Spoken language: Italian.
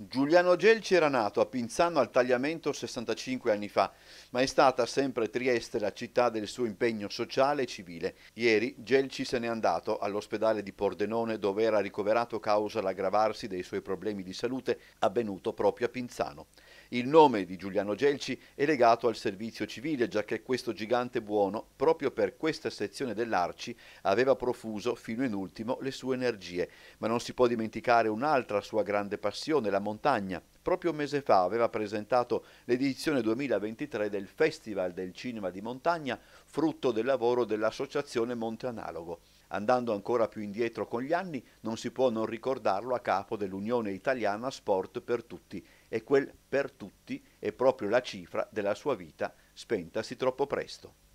Giuliano Gelci era nato a Pinzano al Tagliamento 65 anni fa, ma è stata sempre Trieste la città del suo impegno sociale e civile. Ieri Gelci se n'è andato all'ospedale di Pordenone dove era ricoverato causa l'aggravarsi dei suoi problemi di salute avvenuto proprio a Pinzano. Il nome di Giuliano Gelci è legato al servizio civile, già che questo gigante buono, proprio per questa sezione dell'Arci, aveva profuso fino in ultimo le sue energie. Ma non si può dimenticare un'altra sua grande passione, la montagna. Proprio un mese fa aveva presentato l'edizione 2023 del Festival del Cinema di Montagna, frutto del lavoro dell'Associazione Monte Analogo. Andando ancora più indietro con gli anni, non si può non ricordarlo a capo dell'Unione Italiana Sport per Tutti e quel proprio la cifra della sua vita spentasi troppo presto.